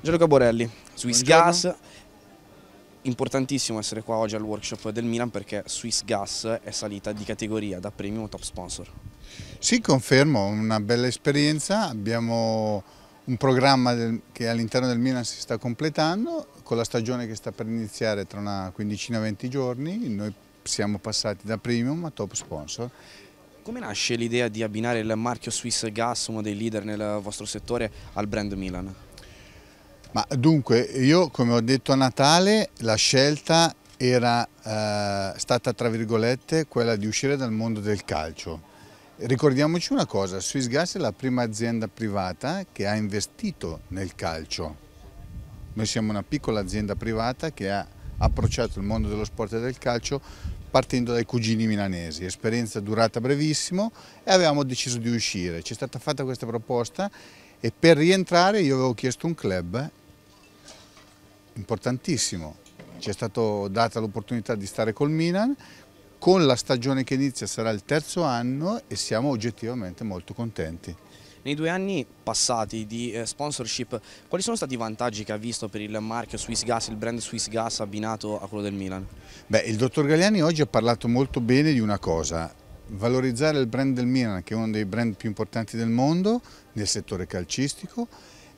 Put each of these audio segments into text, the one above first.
Gianluca Borelli, Swiss Buongiorno. Gas. Importantissimo essere qua oggi al workshop del Milan perché Swiss Gas è salita di categoria da premium top sponsor. Sì, confermo, una bella esperienza. Abbiamo un programma del, che all'interno del Milan si sta completando con la stagione che sta per iniziare tra una quindicina e venti giorni. Noi siamo passati da premium a top sponsor come nasce l'idea di abbinare il marchio Swiss Gas, uno dei leader nel vostro settore, al brand Milan? Ma dunque, io come ho detto a Natale, la scelta era eh, stata, tra virgolette, quella di uscire dal mondo del calcio. Ricordiamoci una cosa, Swiss Gas è la prima azienda privata che ha investito nel calcio. Noi siamo una piccola azienda privata che ha approcciato il mondo dello sport e del calcio partendo dai cugini milanesi, esperienza durata brevissimo e avevamo deciso di uscire. Ci è stata fatta questa proposta e per rientrare io avevo chiesto un club importantissimo. Ci è stata data l'opportunità di stare col Milan, con la stagione che inizia sarà il terzo anno e siamo oggettivamente molto contenti. Nei due anni passati di eh, sponsorship, quali sono stati i vantaggi che ha visto per il marchio Swiss Gas, il brand Swiss Gas abbinato a quello del Milan? Beh, il dottor Galiani oggi ha parlato molto bene di una cosa, valorizzare il brand del Milan, che è uno dei brand più importanti del mondo nel settore calcistico,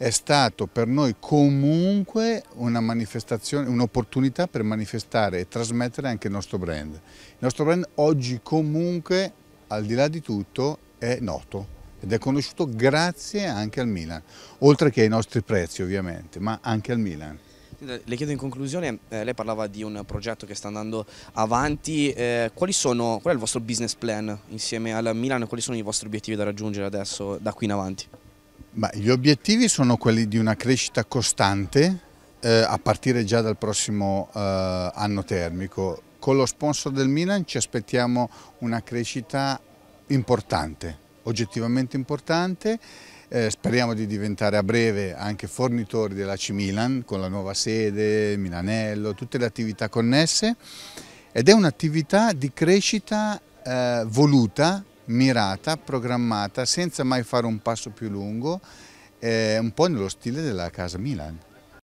è stato per noi comunque un'opportunità per manifestare e trasmettere anche il nostro brand. Il nostro brand oggi comunque, al di là di tutto, è noto ed è conosciuto grazie anche al Milan, oltre che ai nostri prezzi ovviamente, ma anche al Milan. Le chiedo in conclusione, eh, lei parlava di un progetto che sta andando avanti, eh, sono, qual è il vostro business plan insieme al Milan, e quali sono i vostri obiettivi da raggiungere adesso, da qui in avanti? Ma gli obiettivi sono quelli di una crescita costante eh, a partire già dal prossimo eh, anno termico. Con lo sponsor del Milan ci aspettiamo una crescita importante, oggettivamente importante. Eh, speriamo di diventare a breve anche fornitori della C Milan con la nuova sede, Milanello, tutte le attività connesse ed è un'attività di crescita eh, voluta mirata, programmata, senza mai fare un passo più lungo, eh, un po' nello stile della Casa Milan.